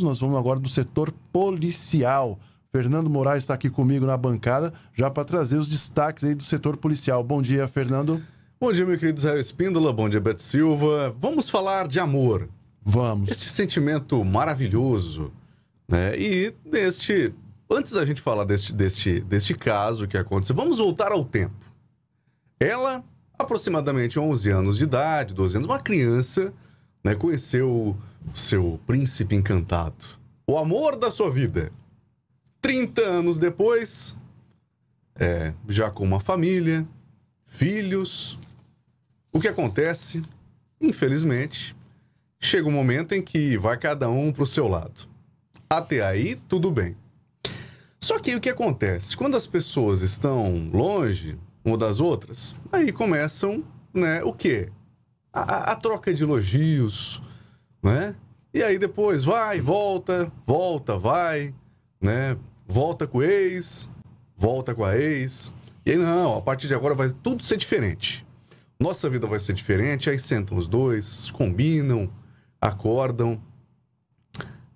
assuntos, nós vamos agora do setor policial. Fernando Moraes está aqui comigo na bancada, já para trazer os destaques aí do setor policial. Bom dia, Fernando. Bom dia, meu querido Zé Espíndola. Bom dia, Beto Silva. Vamos falar de amor. Vamos. Este sentimento maravilhoso, né? E neste. Antes da gente falar deste, deste, deste caso que aconteceu, vamos voltar ao tempo. Ela, aproximadamente 11 anos de idade, 12 anos, uma criança, né, conheceu o seu príncipe encantado, o amor da sua vida. 30 anos depois, é, já com uma família, filhos, o que acontece? Infelizmente, chega um momento em que vai cada um para o seu lado. Até aí, tudo bem. Só que o que acontece? Quando as pessoas estão longe uma das outras, aí começam, né, o quê? a, a troca de elogios, né? E aí depois vai, volta, volta, vai, né? Volta com o ex, volta com a ex. E aí, não, a partir de agora vai tudo ser diferente. Nossa vida vai ser diferente. Aí sentam os dois, combinam, acordam.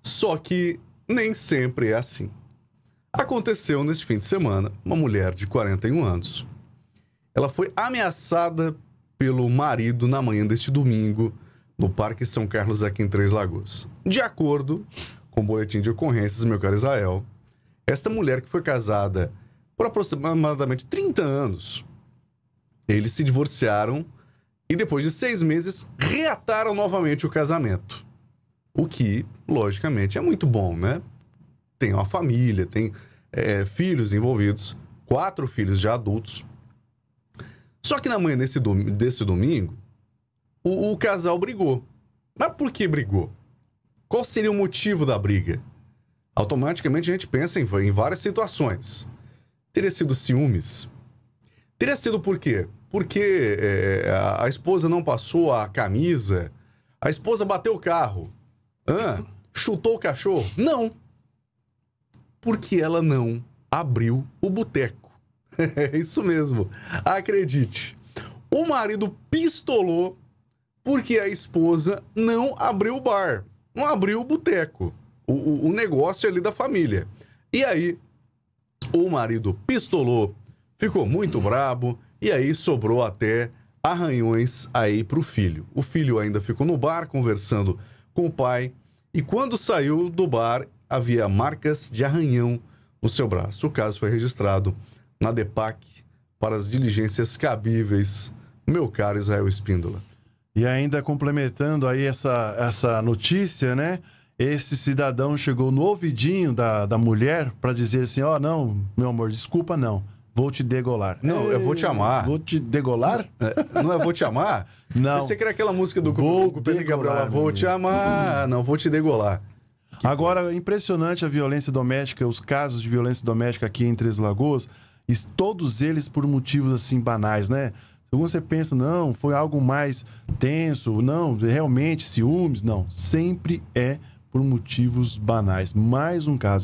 Só que nem sempre é assim. Aconteceu neste fim de semana uma mulher de 41 anos. Ela foi ameaçada pelo marido na manhã deste domingo no Parque São Carlos, aqui em Três Lagoas. De acordo com o boletim de ocorrências, meu caro Israel, esta mulher que foi casada por aproximadamente 30 anos, eles se divorciaram e depois de seis meses reataram novamente o casamento. O que, logicamente, é muito bom, né? Tem uma família, tem é, filhos envolvidos, quatro filhos já adultos. Só que na manhã desse, desse domingo, o, o casal brigou. Mas por que brigou? Qual seria o motivo da briga? Automaticamente a gente pensa em, em várias situações. Teria sido ciúmes? Teria sido por quê? Porque é, a, a, esposa não passou a camisa, a esposa bateu o carro, chutou o cachorro? Não. Porque ela não abriu o boteco. é isso mesmo. Acredite. O marido pistolou porque a esposa não abriu o bar, não abriu o boteco, o, o negócio ali da família. E aí, o marido pistolou, ficou muito brabo, e aí sobrou até arranhões aí pro filho. O filho ainda ficou no bar conversando com o pai, e quando saiu do bar, havia marcas de arranhão no seu braço. O caso foi registrado na DEPAC para as diligências cabíveis, meu caro Israel Espíndola. E ainda complementando aí essa, essa notícia, né? Esse cidadão chegou no ouvidinho da, da mulher para dizer assim: Ó, oh, não, meu amor, desculpa, não. Vou te degolar. Não, eu vou te amar. Vou te degolar? É, não, eu é vou te amar? Não. Você quer aquela música do Google? Grupo Pedro Gabriela? Vou te amar, não vou te degolar. Que Agora, coisa. impressionante a violência doméstica, os casos de violência doméstica aqui em Três Lagoas, e todos eles por motivos assim banais, né? se você pensa, não, foi algo mais tenso, não, realmente ciúmes, não. Sempre é por motivos banais. Mais um caso.